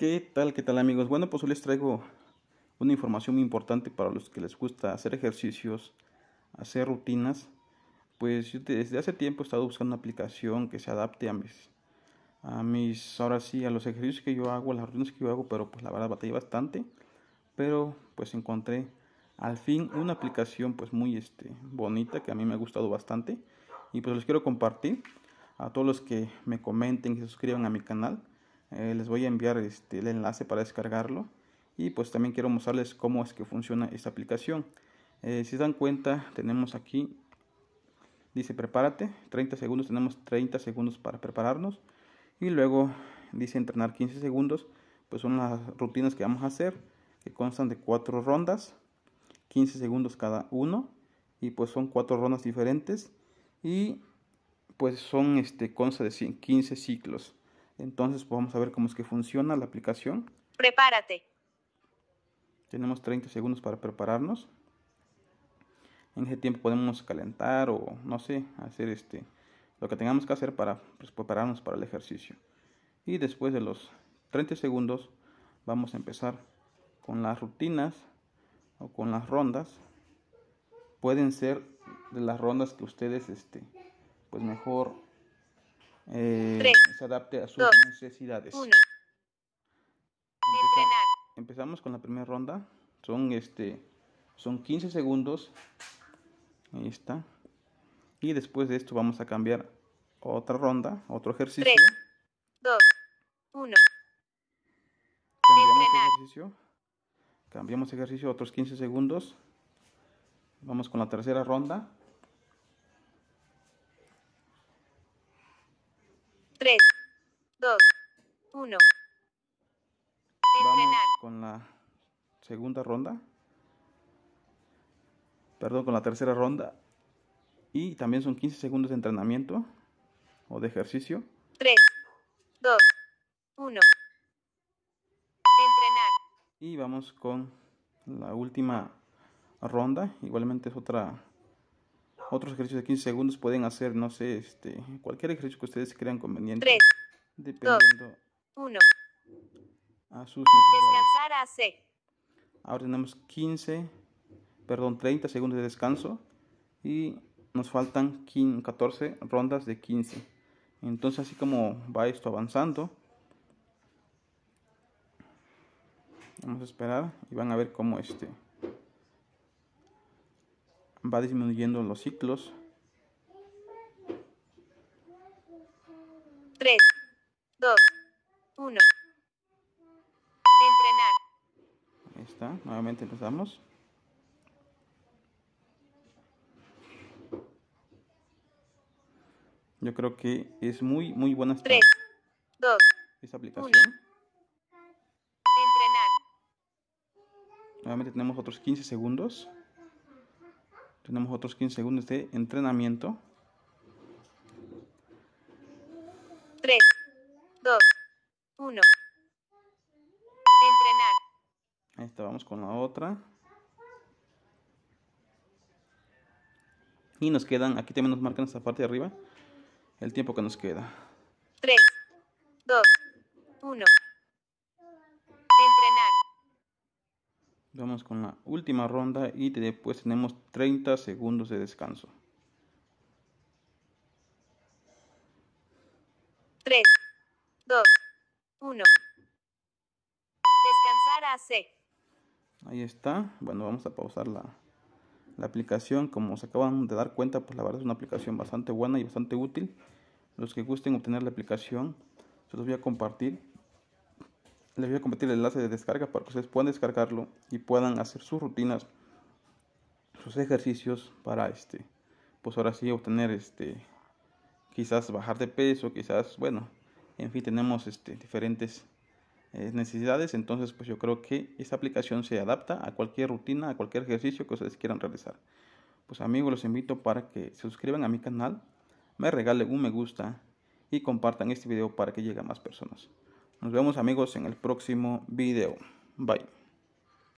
¿Qué tal, qué tal amigos? Bueno, pues hoy les traigo una información muy importante para los que les gusta hacer ejercicios, hacer rutinas. Pues yo desde hace tiempo he estado buscando una aplicación que se adapte a mis, a mis, ahora sí, a los ejercicios que yo hago, a las rutinas que yo hago, pero pues la verdad batallé bastante. Pero pues encontré al fin una aplicación pues muy este, bonita que a mí me ha gustado bastante. Y pues les quiero compartir a todos los que me comenten, que se suscriban a mi canal eh, les voy a enviar este, el enlace para descargarlo y pues también quiero mostrarles cómo es que funciona esta aplicación eh, si se dan cuenta tenemos aquí dice prepárate 30 segundos tenemos 30 segundos para prepararnos y luego dice entrenar 15 segundos pues son las rutinas que vamos a hacer que constan de cuatro rondas 15 segundos cada uno y pues son cuatro rondas diferentes y pues son este consta de 15 ciclos entonces pues, vamos a ver cómo es que funciona la aplicación. Prepárate. Tenemos 30 segundos para prepararnos. En ese tiempo podemos calentar o no sé, hacer este lo que tengamos que hacer para pues, prepararnos para el ejercicio. Y después de los 30 segundos vamos a empezar con las rutinas o con las rondas. Pueden ser de las rondas que ustedes este pues mejor eh, se adapte a sus necesidades. empezamos con la primera ronda. Son este son 15 segundos. Ahí está. Y después de esto vamos a cambiar otra ronda, otro ejercicio. 3, 2, 1. Cambiamos ejercicio. Cambiamos ejercicio otros 15 segundos. Vamos con la tercera ronda. 3, 2, 1. Vamos con la segunda ronda. Perdón, con la tercera ronda. Y también son 15 segundos de entrenamiento o de ejercicio. 3, 2, 1. Entrenar. Y vamos con la última ronda. Igualmente es otra otros ejercicios de 15 segundos pueden hacer, no sé, este, cualquier ejercicio que ustedes crean conveniente. 3, dependiendo 2, 1. A sus Descansar a C. Ahora tenemos 15, perdón, 30 segundos de descanso y nos faltan 14 rondas de 15. Entonces así como va esto avanzando, vamos a esperar y van a ver cómo este va disminuyendo los ciclos. 3, 2, 1. Entrenar. Ahí está, nuevamente empezamos. Yo creo que es muy, muy buena esta, 3, 2, esta aplicación. 1. Nuevamente tenemos otros 15 segundos. Tenemos otros 15 segundos de entrenamiento. 3, 2, 1. Entrenar. Ahí está, vamos con la otra. Y nos quedan, aquí también nos marcan esta parte de arriba, el tiempo que nos queda. 3, 2, 1. Vamos con la última ronda y después tenemos 30 segundos de descanso. 3, 2, 1. Descansar a c. Ahí está. Bueno, vamos a pausar la, aplicación. Como se acaban de dar cuenta, pues la verdad es una aplicación bastante buena y bastante útil. Los que gusten obtener la aplicación, se los voy a compartir. Les voy a compartir el enlace de descarga para que ustedes puedan descargarlo y puedan hacer sus rutinas, sus ejercicios para este, pues ahora sí obtener este, quizás bajar de peso, quizás, bueno, en fin, tenemos este, diferentes eh, necesidades, entonces pues yo creo que esta aplicación se adapta a cualquier rutina, a cualquier ejercicio que ustedes quieran realizar. Pues amigos, los invito para que se suscriban a mi canal, me regalen un me gusta y compartan este video para que llegue a más personas. Nos vemos amigos en el próximo video. Bye.